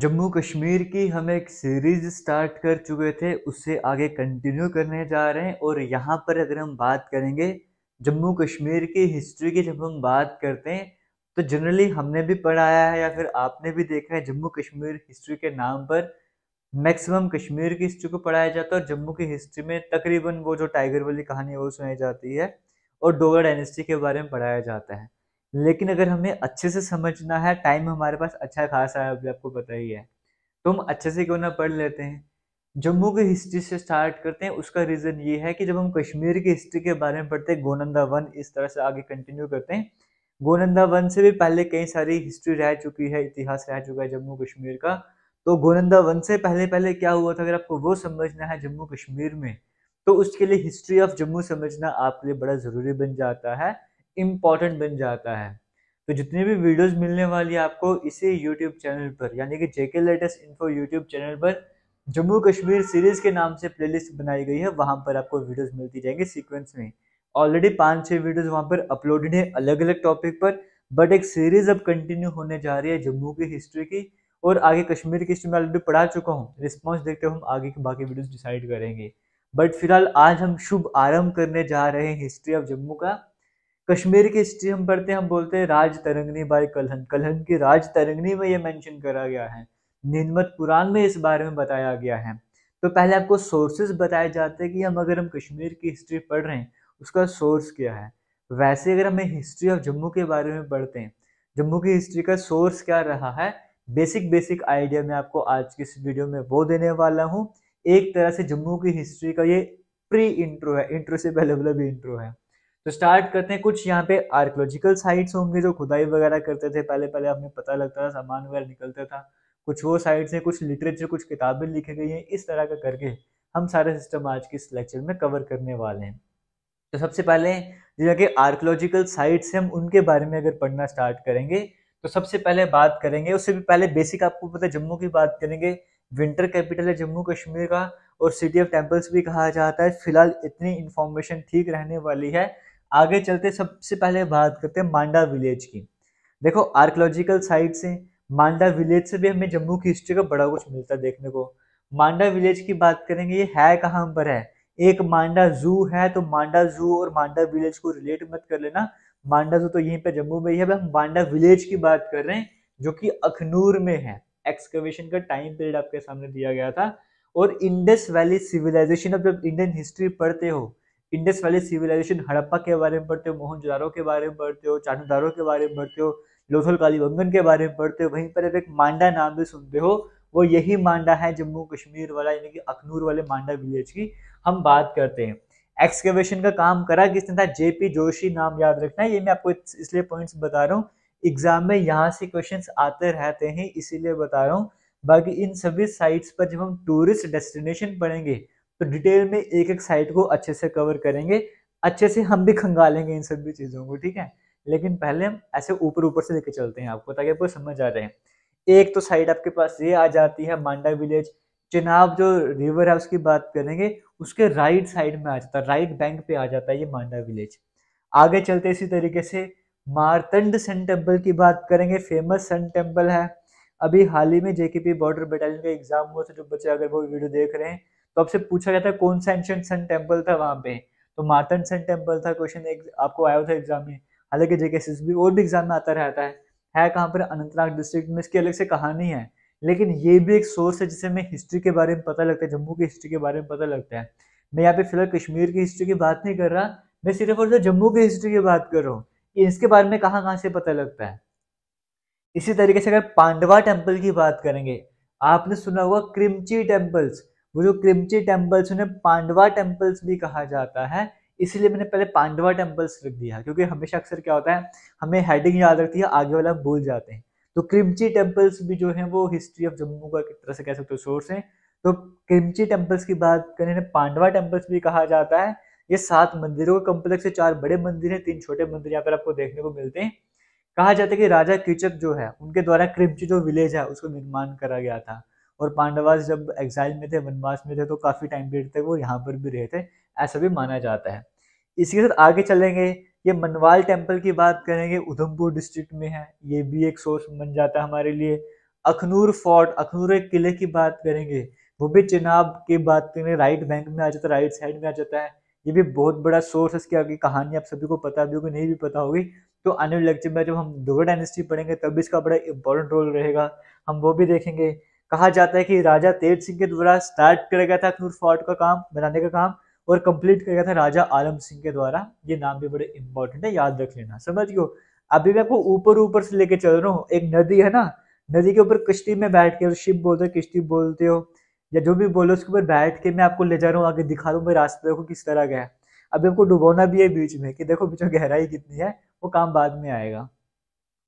जम्मू कश्मीर की हम एक सीरीज स्टार्ट कर चुके थे उससे आगे कंटिन्यू करने जा रहे हैं और यहाँ पर अगर हम बात करेंगे जम्मू कश्मीर की हिस्ट्री की जब हम बात करते हैं तो जनरली हमने भी पढ़ाया है या फिर आपने भी देखा है जम्मू कश्मीर हिस्ट्री के नाम पर मैक्सिमम कश्मीर की हिस्ट्री को पढ़ाया जाता है और जम्मू की हिस्ट्री में तकरीबन वो जो टाइगर वाली कहानी है वो सुनाई जाती है और डोगा डायनेस्टी के बारे में पढ़ाया जाता है लेकिन अगर हमें अच्छे से समझना है टाइम हमारे पास अच्छा खासा है अभी आपको पता ही है तो हम अच्छे से क्यों ना पढ़ लेते हैं जम्मू की हिस्ट्री से स्टार्ट करते हैं उसका रीज़न ये है कि जब हम कश्मीर की हिस्ट्री के बारे में पढ़ते हैं गोनंदा वन इस तरह से आगे कंटिन्यू करते हैं गोनंदा वन से भी पहले कई सारी हिस्ट्री रह चुकी है इतिहास रह चुका है जम्मू कश्मीर का तो गोनंदा वन से पहले पहले क्या हुआ था अगर आपको वो समझना है जम्मू कश्मीर में तो उसके लिए हिस्ट्री ऑफ जम्मू समझना आपके लिए बड़ा ज़रूरी बन जाता है इम्पॉर्टेंट बन जाता है तो जितनी भी वीडियोस मिलने वाली है आपको इसी यूट्यूब चैनल पर यानी कि JK latest info YouTube channel पर जम्मू कश्मीर सीरीज़ के नाम से प्लेलिस्ट बनाई गई है वहाँ पर आपको वीडियोस मिलती जाएंगी सीक्वेंस में ऑलरेडी पाँच छः वीडियोस वहाँ पर अपलोडेड है अलग अलग टॉपिक पर बट एक सीरीज़ अब कंटिन्यू होने जा रही है जम्मू की हिस्ट्री की और आगे कश्मीर की हिस्ट्री में ऑलरेडी पढ़ा चुका हूँ रिस्पॉन्स देखते हुए हम आगे के बाकी वीडियोज़ डिसाइड करेंगे बट फिलहाल आज हम शुभ आरम्भ करने जा रहे हैं हिस्ट्री ऑफ जम्मू का कश्मीर की हिस्ट्री हम पढ़ते हैं हम बोलते हैं राज तरंगनी बाय कलहन कलहन की राज तरंगनी में ये मेंशन करा गया है निन्मत पुराण में इस बारे में बताया गया है तो पहले आपको सोर्सेज बताए जाते हैं कि हम अगर हम कश्मीर की हिस्ट्री पढ़ रहे हैं उसका सोर्स क्या है वैसे अगर हमें हिस्ट्री ऑफ जम्मू के बारे में पढ़ते हैं जम्मू की हिस्ट्री का सोर्स क्या रहा है बेसिक बेसिक आइडिया मैं आपको आज की इस वीडियो में वो देने वाला हूँ एक तरह से जम्मू की हिस्ट्री का ये प्री इंट्रो है इंट्रो से पहले वाला भी इंट्रो है तो स्टार्ट करते हैं कुछ यहाँ पे आर्कोलॉजिकल साइट्स होंगे जो खुदाई वगैरह करते थे पहले पहले हमें पता लगता था सामान वगैरह निकलता था कुछ वो साइट्स हैं कुछ लिटरेचर कुछ किताबें लिखी गई हैं इस तरह का करके हम सारे सिस्टम आज के इस लेक्चर में कवर करने वाले हैं तो सबसे पहले जो कि आर्कोलॉजिकल साइट्स हैं हम उनके बारे में अगर पढ़ना स्टार्ट करेंगे तो सबसे पहले बात करेंगे उससे भी पहले बेसिक आपको पता है जम्मू की बात करेंगे विंटर कैपिटल है जम्मू कश्मीर का और सिटी ऑफ टेम्पल्स भी कहा जाता है फिलहाल इतनी इन्फॉर्मेशन ठीक रहने वाली है आगे चलते सबसे पहले बात करते हैं मांडा विलेज की देखो आर्कोलॉजिकल साइट से मांडा विलेज से भी हमें जम्मू की हिस्ट्री का बड़ा कुछ मिलता है देखने को मांडा विलेज की बात करेंगे ये है कहाँ पर है एक मांडा जू है तो मांडा जू और मांडा विलेज को रिलेट मत कर लेना मांडा जू तो यहीं पर जम्मू में ही है हम मांडा विलेज की बात कर रहे हैं जो कि अखनूर में है एक्सकवेशन का टाइम पीरियड आपके सामने दिया गया था और इंडस वैली सिविलाइजेशन अब जब इंडियन हिस्ट्री पढ़ते हो इंडस वैली सिविलाइजेशन हड़प्पा के बारे में पढ़ते हो मोहनजोदारो के बारे में पढ़ते हो चाटुदारो के बारे में पढ़ते हो लोथल कालीबंगन के बारे में पढ़ते हो वहीं पर एक मांडा नाम भी सुनते हो वो यही मांडा है जम्मू कश्मीर वाला यानी कि अखनूर वाले मांडा विलेज की हम बात करते हैं एक्सकेवेशन का काम करा किसने था जेपी जोशी नाम याद रखना है ये मैं आपको इसलिए पॉइंट्स बता रहा हूँ एग्जाम में यहाँ से क्वेश्चंस आते रहते हैं इसीलिए बता रहा हूँ बाकी इन सभी साइट्स पर जब हम टूरिस्ट डेस्टिनेशन पढ़ेंगे तो डिटेल में एक एक साइट को अच्छे से कवर करेंगे अच्छे से हम भी खंगालेंगे इन सभी चीज़ों को ठीक है लेकिन पहले हम ऐसे ऊपर ऊपर से लेके चलते हैं आपको ताकि आपको समझ आ जाए एक तो साइड आपके पास ये आ जाती है मांडा विलेज चिनाब जो रिवर है उसकी बात करेंगे उसके राइट साइड में आ जाता है राइट बैंक पे आ जाता है ये मांडा विलेज आगे चलते इसी तरीके से मारतंड सन टेम्पल की बात करेंगे फेमस सन टेम्पल है अभी हाल ही में जेकेपी बॉर्डर बटालियन का एग्जाम हुआ था जो बच्चे अगर वो वीडियो देख रहे हैं तो आपसे पूछा गया था कौन सा एंशंट सन टेम्पल था वहाँ पे तो मातन सन टेम्पल था क्वेश्चन आपको आया था एग्जाम में हालांकि जेके भी और भी एग्जाम में आता रहता है है कहाँ पर अनंतनाग डिस्ट्रिक्ट में इसकी अलग से कहानी है लेकिन ये भी एक सोर्स है जिसे हमें हिस्ट्री के बारे में पता लगता है जम्मू की हिस्ट्री के बारे में पता लगता है मैं यहाँ पे फिलहाल कश्मीर की हिस्ट्री की बात नहीं कर रहा मैं सिर्फ और सिर्फ जम्मू की हिस्ट्री की बात कर रहा हूँ इसके बारे में कहाँ कहाँ से पता लगता है इसी तरीके से अगर पांडवा टेम्पल की बात करेंगे आपने सुना होगा क्रिमची टेम्पल्स वो जो क्रिमची टेम्पल्स उन्हें पांडवा टेम्पल्स भी कहा जाता है इसलिए मैंने पहले पांडवा टेम्पल्स रख दिया क्योंकि हमेशा अक्सर क्या होता है हमें हेडिंग याद रखती है आगे वाला भूल जाते हैं तो क्रिमची टेम्पल्स भी जो है वो हिस्ट्री ऑफ जम्मू का किस तरह से कह सकते हो सोर्स है तो क्रिमची टेम्पल्स की बात करें पांडवा टेम्पल्स भी कहा जाता है ये सात मंदिरों का कम्प्लेक्स है चार बड़े मंदिर हैं तीन छोटे मंदिर यहाँ पर आपको देखने को मिलते हैं कहा जाता है कि राजा किचक जो है उनके द्वारा क्रिमची जो विलेज है उसको निर्माण करा गया था और पांडवास जब एग्जाइल में थे वनवास में थे तो काफ़ी टाइम पीरियड तक वो यहाँ पर भी रहे थे ऐसा भी माना जाता है इसी के साथ आगे चलेंगे ये मनवाल टेम्पल की बात करेंगे उधमपुर डिस्ट्रिक्ट में है ये भी एक सोर्स बन जाता है हमारे लिए अखनूर फोर्ट अखनूर एक किले की बात करेंगे वो भी चिनाब की बात करेंगे राइट बैंक में आ जाता है राइट साइड में आ जाता है ये भी बहुत बड़ा सोर्स है इसकी आगे कहानी आप सभी को पता भी होगी नहीं भी पता होगी तो आने वाले लेक्चर में जब हम दुगर डायनेस्टी पढ़ेंगे तब भी इसका बड़ा इंपॉर्टेंट रोल रहेगा हम वो भी देखेंगे कहा जाता है कि राजा तेज सिंह के द्वारा स्टार्ट किया गया था अखनूर फोर्ट का काम बनाने का काम और कंप्लीट किया गया था राजा आलम सिंह के द्वारा ये नाम भी बड़े इंपॉर्टेंट है याद रख लेना समझ गयो अभी मैं आपको ऊपर ऊपर से लेके चल रहा हूँ एक नदी है ना नदी के ऊपर किश्ती में बैठ के शिप बोलते हो किश्ती बोलते हो या जो भी बोलो उसके ऊपर बैठ के मैं आपको ले जा रहा हूँ आगे दिखा रहा हूँ मैं रास्ते को किस तरह गया अभी आपको डुबोना भी है बीच में कि देखो बीच में गहराई कितनी है वो काम बाद में आएगा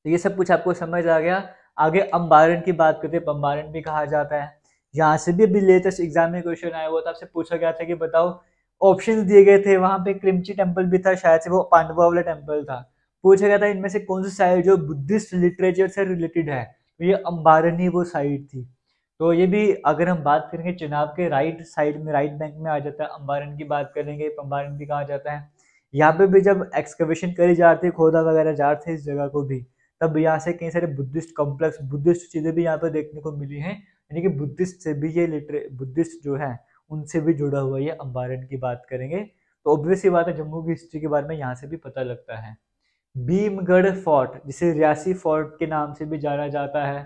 तो ये सब कुछ आपको समझ आ गया आगे अम्बारन की बात करते हैं अम्बारन भी कहा जाता है यहाँ से भी अभी लेटेस्ट एग्जाम में क्वेश्चन आया हुआ था आपसे पूछा गया था कि बताओ ऑप्शन दिए गए थे वहाँ पे क्रिमची टेम्पल भी था शायद से वो पांडवा वाला टेम्पल था पूछा गया था इनमें से कौन सी साइड जो बुद्धिस्ट लिटरेचर से रिलेटेड है तो ये अम्बारन ही वो साइड थी तो ये भी अगर हम बात करेंगे चुनाव के राइट साइड में राइट बैंक में आ जाता है अम्बारन की बात करेंगे अम्बारन भी कहा जाता है यहाँ पे भी जब एक्सकवेशन करी जाती है खोदा वगैरह जाते थे इस जगह को भी तब यहाँ से कई सारे बुद्धिस्ट कॉम्प्लेक्स बुद्धिस्ट चीज़ें भी यहाँ पर देखने को मिली हैं यानी कि बुद्धिस्ट से भी ये लिटरे बुद्धिस्ट जो है उनसे भी जुड़ा हुआ ये अंबारण की बात करेंगे तो ऑब्वियस ये बात है जम्मू की हिस्ट्री के बारे में यहाँ से भी पता लगता है भीमगढ़ फोर्ट जिसे रियासी फोर्ट के नाम से भी जाना जाता है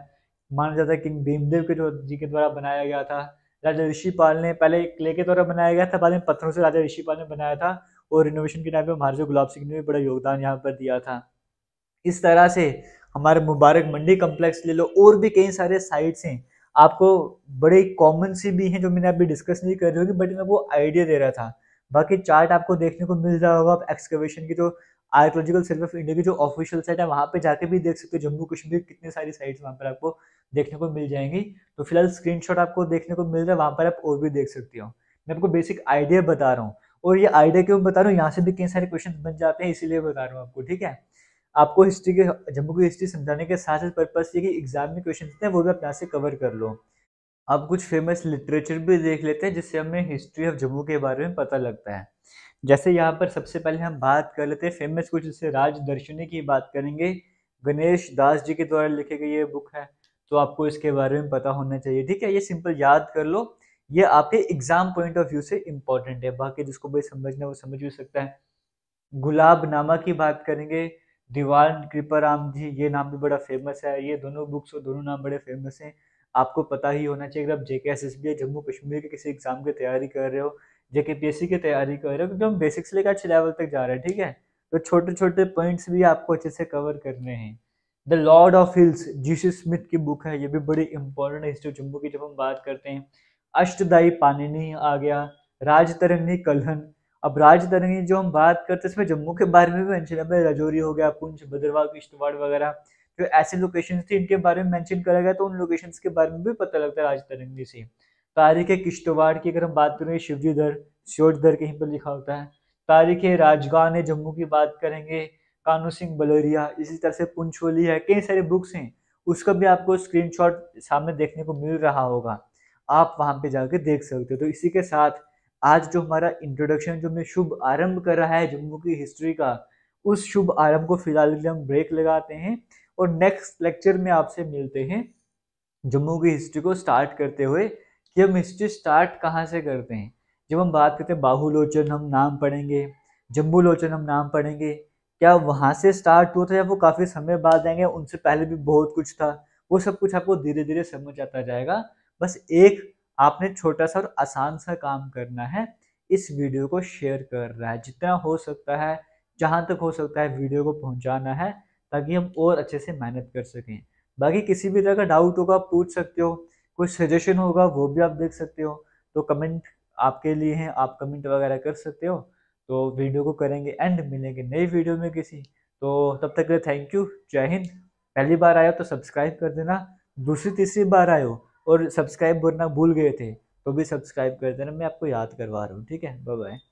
माना जाता है किंग भीमदेव के जो जी के द्वारा बनाया गया था राजा ऋषिपाल ने पहले क्ले के द्वारा बनाया गया था बाद में पत्थरों से राजा ऋषिपाल ने बनाया था और रिनोवेशन के टाइम पे महाराजा गुलाब सिंह ने भी बड़ा योगदान यहाँ पर दिया था इस तरह से हमारे मुबारक मंडी कम्प्लेक्स ले लो और भी कई सारे साइट्स हैं आपको बड़े कॉमन सी भी हैं जो मैंने अभी डिस्कस नहीं कर रही होगी बट मैं वो आइडिया दे रहा था बाकी चार्ट आपको देखने को मिल रहा होगा आप एक्सकवेशन की जो आर्कोलॉजिकल सर्वे ऑफ इंडिया की जो ऑफिशियल साइट है वहाँ पे जाके भी देख सकते हो जम्मू कश्मीर कितनी सारी साइट्स वहाँ पर आपको देखने को मिल जाएंगी तो फिलहाल स्क्रीनशॉट आपको देखने को मिल रहा है वहाँ पर आप और भी देख सकते हो मैं आपको बेसिक आइडिया बता रहा हूँ और ये आइडिया क्यों बता रहा हूँ यहाँ से भी कई सारे क्वेश्चन बन जाते हैं इसीलिए बता रहा हूँ आपको ठीक है आपको हिस्ट्री के जम्मू की हिस्ट्री समझाने के साथ साथ पर्पस ये कि एग्जाम में क्वेश्चन हैं वो भी आप यहाँ से कवर कर लो आप कुछ फेमस लिटरेचर भी देख लेते हैं जिससे हमें हिस्ट्री ऑफ जम्मू के बारे में पता लगता है जैसे यहाँ पर सबसे पहले हम बात कर लेते हैं फेमस कुछ जैसे राज दर्शनी की बात करेंगे गणेश दास जी के द्वारा लिखी गई ये बुक है तो आपको इसके बारे में पता होना चाहिए ठीक है ये सिंपल याद कर लो ये आपके एग्जाम पॉइंट ऑफ व्यू से इम्पोर्टेंट है बाकी जिसको भी समझना वो समझ भी सकता है गुलाब नामा की बात करेंगे दीवान कृपा राम जी ये नाम भी बड़ा फेमस है ये दोनों बुक्स और दोनों नाम बड़े फेमस हैं आपको पता ही होना चाहिए अगर आप जेके एस एस बी या जम्मू कश्मीर के किसी एग्जाम की तैयारी कर रहे हो जेके पी एस सी की तैयारी कर रहे हो क्योंकि हम बेसिक से लेकर अच्छे लेवल तक जा रहे हैं ठीक है तो छोटे छोटे पॉइंट्स भी आपको अच्छे से कवर करने हैं the lord of hills GC Smith की बुक है ये भी बड़ी इंपॉर्टेंट है हिस्ट्री जम्मू की जब हम बात करते हैं अष्टदाई पानिनी आ गया राज तरंगी कलहन अब राजतरंगी जो हम बात करते हैं इसमें जम्मू के बारे में भी मैंशन है राजौरी हो गया पुंछ भद्रवा किश्तवाड़ वगैरह जो ऐसे लोकेशन थे इनके बारे में मैंशन करा गया तो उन लोकेशन के बारे में भी पता लगता है राजतरंगी से तारीख किश्तवाड़ की अगर हम बात करेंगे शिवजी दर श्योट दर कहीं पर लिखा होता है तारीख राजगान जम्मू की बात करेंगे कानू सिंह बलोरिया इसी तरह से पुंछोली है कई सारे बुक्स हैं उसका भी आपको स्क्रीनशॉट सामने देखने को मिल रहा होगा आप वहां पे जाके देख सकते हो तो इसी के साथ आज जो हमारा इंट्रोडक्शन जो हमने शुभ आरंभ कर रहा है जम्मू की हिस्ट्री का उस शुभ आरंभ को फिलहाल के लिए हम ब्रेक लगाते हैं और नेक्स्ट लेक्चर में आपसे मिलते हैं जम्मू की हिस्ट्री को स्टार्ट करते हुए कि हम हिस्ट्री स्टार्ट कहाँ से करते हैं जब हम बात करते हैं बाहुलोचन हम नाम पढ़ेंगे जम्बू लोचन हम नाम पढ़ेंगे क्या वहाँ से स्टार्ट हुआ था या वो काफ़ी समय बाद आएंगे उनसे पहले भी बहुत कुछ था वो सब कुछ आपको धीरे धीरे समझ आता जाएगा बस एक आपने छोटा सा और आसान सा काम करना है इस वीडियो को शेयर कर रहा है जितना हो सकता है जहाँ तक हो सकता है वीडियो को पहुँचाना है ताकि हम और अच्छे से मेहनत कर सकें बाकी किसी भी तरह का डाउट होगा पूछ सकते हो कोई सजेशन होगा वो भी आप देख सकते हो तो कमेंट आपके लिए हैं आप कमेंट वगैरह कर सकते हो तो वीडियो को करेंगे एंड मिलेंगे नई वीडियो में किसी तो तब तक के लिए थैंक यू जय हिंद पहली बार आया तो सब्सक्राइब कर देना दूसरी तीसरी बार आयो और सब्सक्राइब करना भूल गए थे तो भी सब्सक्राइब कर देना मैं आपको याद करवा रहा हूँ ठीक है बाय बाय